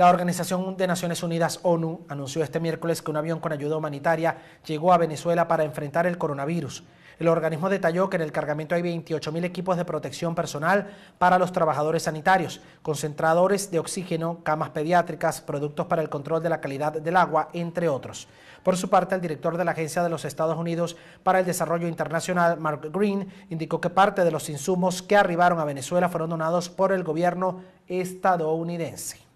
La Organización de Naciones Unidas, ONU, anunció este miércoles que un avión con ayuda humanitaria llegó a Venezuela para enfrentar el coronavirus. El organismo detalló que en el cargamento hay 28.000 equipos de protección personal para los trabajadores sanitarios, concentradores de oxígeno, camas pediátricas, productos para el control de la calidad del agua, entre otros. Por su parte, el director de la Agencia de los Estados Unidos para el Desarrollo Internacional, Mark Green, indicó que parte de los insumos que arribaron a Venezuela fueron donados por el gobierno estadounidense.